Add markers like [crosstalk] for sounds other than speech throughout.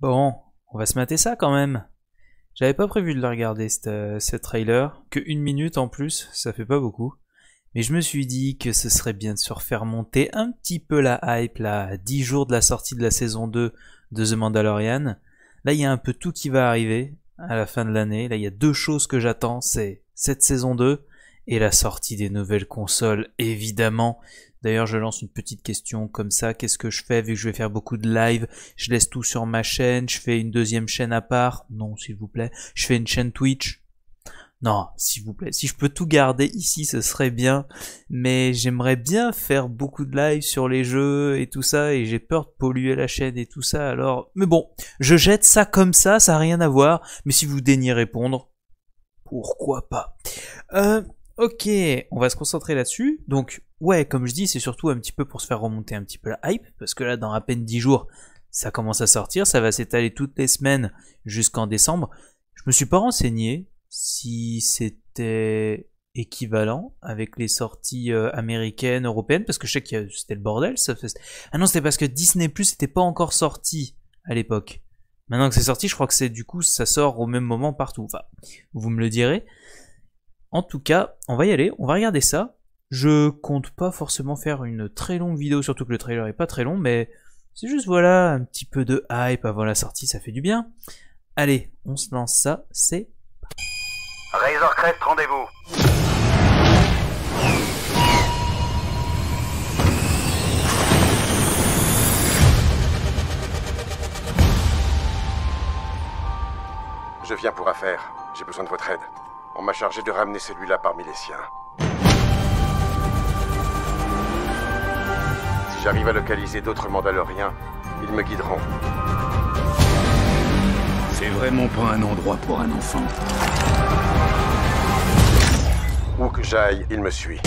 Bon, on va se mater ça quand même. J'avais pas prévu de le regarder, euh, ce trailer. Que une minute en plus, ça fait pas beaucoup. Mais je me suis dit que ce serait bien de se refaire monter un petit peu la hype, là, 10 jours de la sortie de la saison 2 de The Mandalorian. Là, il y a un peu tout qui va arriver à la fin de l'année. Là, il y a deux choses que j'attends, c'est cette saison 2 et la sortie des nouvelles consoles, évidemment. D'ailleurs, je lance une petite question comme ça. Qu'est-ce que je fais vu que je vais faire beaucoup de live Je laisse tout sur ma chaîne Je fais une deuxième chaîne à part Non, s'il vous plaît. Je fais une chaîne Twitch Non, s'il vous plaît. Si je peux tout garder ici, ce serait bien. Mais j'aimerais bien faire beaucoup de live sur les jeux et tout ça. Et j'ai peur de polluer la chaîne et tout ça. Alors, mais bon, je jette ça comme ça. Ça n'a rien à voir. Mais si vous daignez répondre, pourquoi pas euh... Ok, on va se concentrer là-dessus. Donc, ouais, comme je dis, c'est surtout un petit peu pour se faire remonter un petit peu la hype, parce que là, dans à peine 10 jours, ça commence à sortir, ça va s'étaler toutes les semaines jusqu'en décembre. Je me suis pas renseigné si c'était équivalent avec les sorties euh, américaines, européennes, parce que je sais que c'était le bordel. Ah non, c'était parce que Disney Plus n'était pas encore sorti à l'époque. Maintenant que c'est sorti, je crois que c'est du coup, ça sort au même moment partout. Enfin, vous me le direz. En tout cas, on va y aller, on va regarder ça. Je compte pas forcément faire une très longue vidéo, surtout que le trailer est pas très long, mais c'est juste voilà, un petit peu de hype avant la sortie, ça fait du bien. Allez, on se lance ça, c'est... Razor Crest, rendez-vous Je viens pour affaire. J'ai besoin de votre aide m'a chargé de ramener celui-là parmi les siens. Si j'arrive à localiser d'autres Mandaloriens, ils me guideront. C'est vraiment pas un endroit pour un enfant. Où que j'aille, il me suit.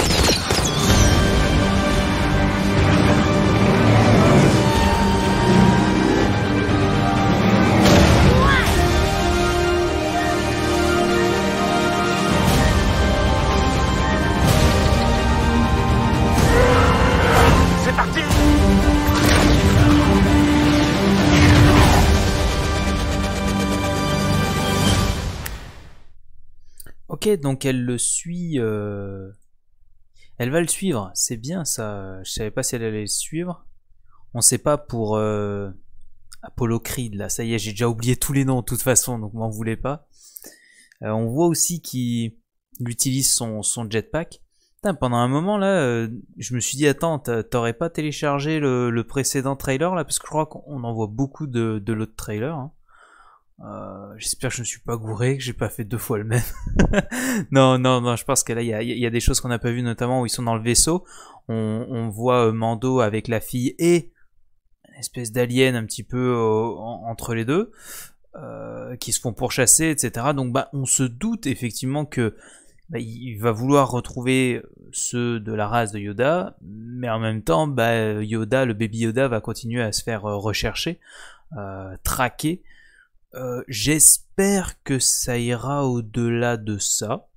Ok, donc elle le suit. Euh, elle va le suivre, c'est bien ça. Je savais pas si elle allait le suivre. On sait pas pour euh, Apollo Creed là. Ça y est, j'ai déjà oublié tous les noms de toute façon, donc m'en voulez pas. Euh, on voit aussi qu'il utilise son, jetpack. pendant un moment là, je me suis dit attends, t'aurais pas téléchargé le, précédent trailer là parce que je crois qu'on en voit beaucoup de, l'autre trailer. Hein. Euh, j'espère que je ne suis pas gouré, que j'ai pas fait deux fois le même. [laughs] non, non, non, je pense que là, il y a, des choses qu'on n'a pas vues, notamment où ils sont dans le vaisseau. On, voit euh, Mando avec la fille et une espèce d'alien un petit peu euh, entre les deux, qui se font pourchasser, etc. Donc, bah, on se doute effectivement que bah, il va vouloir retrouver ceux de la race de Yoda, mais en même temps, bah, Yoda, le baby Yoda, va continuer à se faire rechercher, traquer. Euh, j'espère que ça ira au-delà de ça.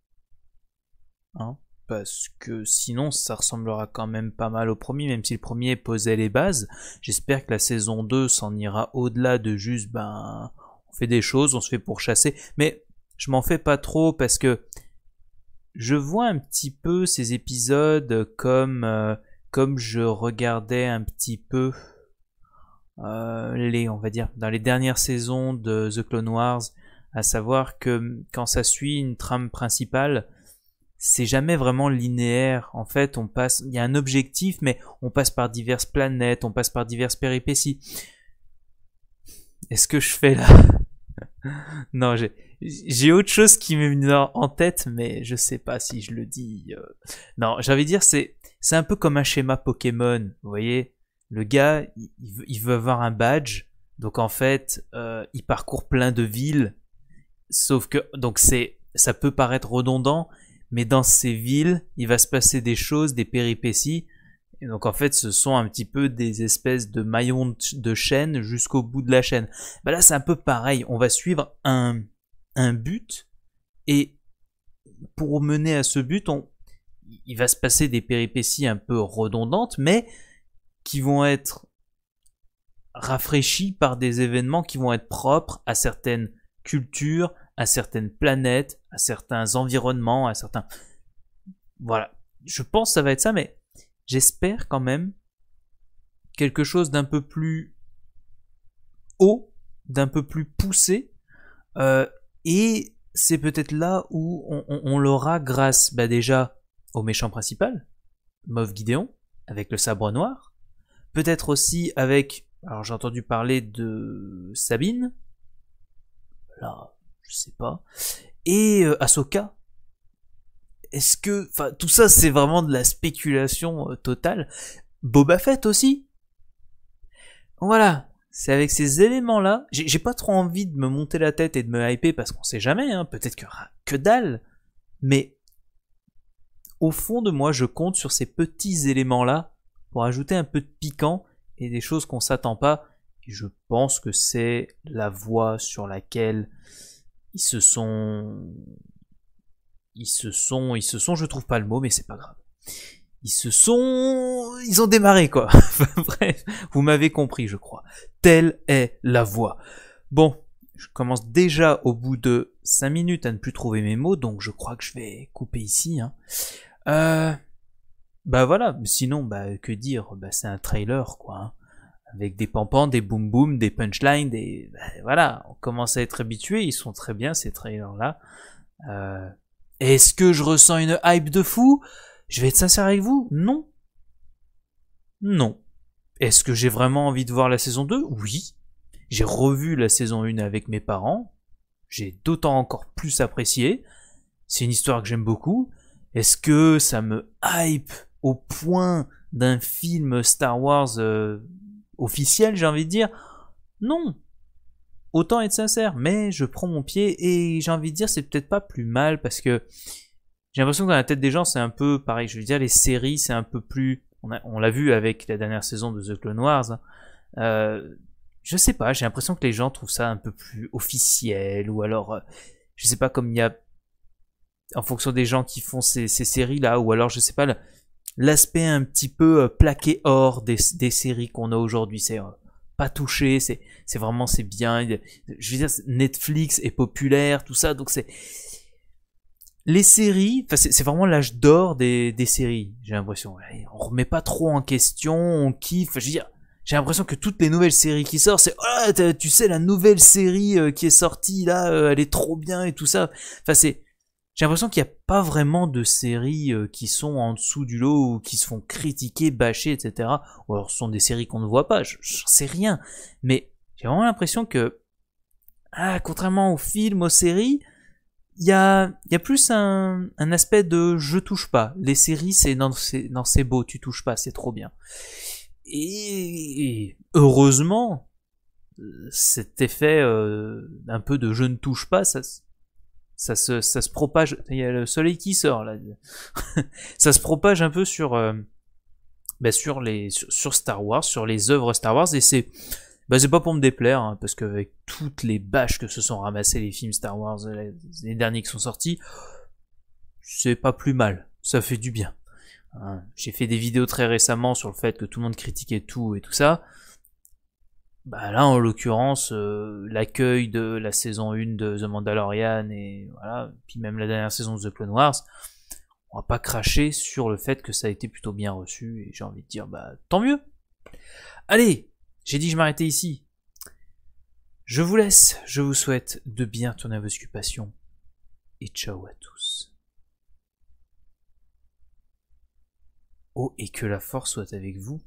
Hein, parce que sinon, ça ressemblera quand même pas mal au premier, même si le premier posait les bases. J'espère que la saison 2 s'en ira au-delà de juste, ben, on fait des choses, on se fait pourchasser. Mais je m'en fais pas trop parce que je vois un petit peu ces épisodes comme, euh, comme je regardais un petit peu euh, les, on va dire, dans les dernières saisons de The Clone Wars, à savoir que mm, quand ça suit une trame principale, c'est jamais vraiment linéaire. En fait, on passe, il y a un objectif, mais on passe par diverses planètes, on passe par diverses péripéties. Est-ce que je fais là [laughs] Non, j'ai autre chose qui m'est venue en tête, mais je sais pas si je le dis. Euh. Non, j'avais dire c'est c'est un peu comme un schéma Pokémon, vous voyez. Le gars, il, veut avoir un badge. Donc en fait, euh, il parcourt plein de villes. Sauf que, donc c'est, ça peut paraître redondant, mais dans ces villes, il va se passer des choses, des péripéties. Et donc en fait, ce sont un petit peu des espèces de maillons de chaîne jusqu'au bout de la chaîne. Bah là, c'est un peu pareil. On va suivre un, un but et pour mener à ce but, on, il va se passer des péripéties un peu redondantes, mais qui vont être rafraîchis par des événements qui vont être propres à certaines cultures, à certaines planètes, à certains environnements, à certains... Voilà, je pense que ça va être ça, mais j'espère quand même quelque chose d'un peu plus haut, d'un peu plus poussé. Euh, et c'est peut-être là où on, l'aura grâce bah, déjà au méchant principal, Mauve Gideon, avec le sabre noir, peut-être aussi avec, alors j'ai entendu parler de Sabine, là, je sais pas, et euh, Ahsoka. Est-ce que, enfin, tout ça, c'est vraiment de la spéculation euh, totale. Boba Fett aussi. Voilà, c'est avec ces éléments-là, j'ai pas trop envie de me monter la tête et de me hyper parce qu'on sait jamais, hein. peut-être que... que dalle, mais au fond de moi, je compte sur ces petits éléments-là pour ajouter un peu de piquant et des choses qu'on s'attend pas. je pense que c'est la voie sur laquelle ils se sont, ils se sont, ils se sont. Je trouve pas le mot, mais c'est pas grave. Ils se sont, ils ont démarré quoi. [laughs] Bref, vous m'avez compris, je crois. Telle est la voie. Bon, je commence déjà au bout de 5 minutes à ne plus trouver mes mots, donc je crois que je vais couper ici. Hein. Euh, bah voilà, sinon, bah, que dire bah, C'est un trailer, quoi. Hein. Avec des pampans, des boom boom, des punchlines, des. Bah, voilà, on commence à être habitué, ils sont très bien ces trailers-là. Euh, est-ce que je ressens une hype de fou Je vais être sincère avec vous, non. Non. Est-ce que j'ai vraiment envie de voir la saison 2 Oui. J'ai revu la saison 1 avec mes parents. J'ai d'autant encore plus apprécié. C'est une histoire que j'aime beaucoup. Est-ce que ça me hype au point d'un film Star Wars euh, officiel, j'ai envie de dire, non. Autant être sincère, mais je prends mon pied et j'ai envie de dire c'est peut-être pas plus mal parce que j'ai l'impression que dans la tête des gens c'est un peu pareil. Je veux dire les séries c'est un peu plus, on l'a vu avec la dernière saison de The Clone Wars. Euh, je sais pas, j'ai l'impression que les gens trouvent ça un peu plus officiel ou alors euh, je sais pas comme il y a en fonction des gens qui font ces, ces séries là ou alors je sais pas l'aspect un petit peu euh, plaqué hors des, des séries qu'on a aujourd'hui. C'est euh, pas touché, c'est vraiment c'est bien. Je veux dire, Netflix est populaire, tout ça, donc c'est les séries, c'est vraiment l'âge d'or des, des, séries, j'ai l'impression. On remet pas trop en question, on kiffe. Je veux dire, j'ai l'impression que toutes les nouvelles séries qui sortent, c'est oh, tu sais la nouvelle série euh, qui est sortie là, elle est trop bien et tout ça. Enfin c'est j'ai l'impression qu'il n'y a pas vraiment de séries euh, qui sont en dessous du lot ou qui se font critiquer, bâcher, etc. Ou alors ce sont des séries qu'on ne voit pas, j'en sais rien. Mais j'ai vraiment l'impression que, ah, contrairement aux films, aux séries, il y a, y a plus un, aspect de je touche pas. Les séries, c'est non, c'est beau, tu touches pas, c'est trop bien. Et heureusement, cet effet euh, un peu de je ne touche pas, ça, ça se, propage. Il y a le soleil qui sort là. [laughs] ça se propage un peu sur, euh, bah, sur, les, sur, Star Wars, sur les œuvres Star Wars. Et c'est bah, pas pour me déplaire, hein, parce qu'avec toutes les bâches que se sont ramassées les films Star Wars euh, les, derniers qui sont sortis, c'est pas plus mal. Ça fait du bien. Hein, j'ai fait des vidéos très récemment sur le fait que tout le monde critiquait tout et tout ça bah là, en l'occurrence, euh, l'accueil de la saison 1 de The Mandalorian et voilà, puis même la dernière saison de The Clone Wars, on va pas cracher sur le fait que ça a été plutôt bien reçu et j'ai envie de dire bah tant mieux. Allez, j'ai dit je m'arrêtais ici. Je vous laisse, je vous souhaite de bien tourner vos occupations et ciao à tous. Oh, et que la force soit avec vous.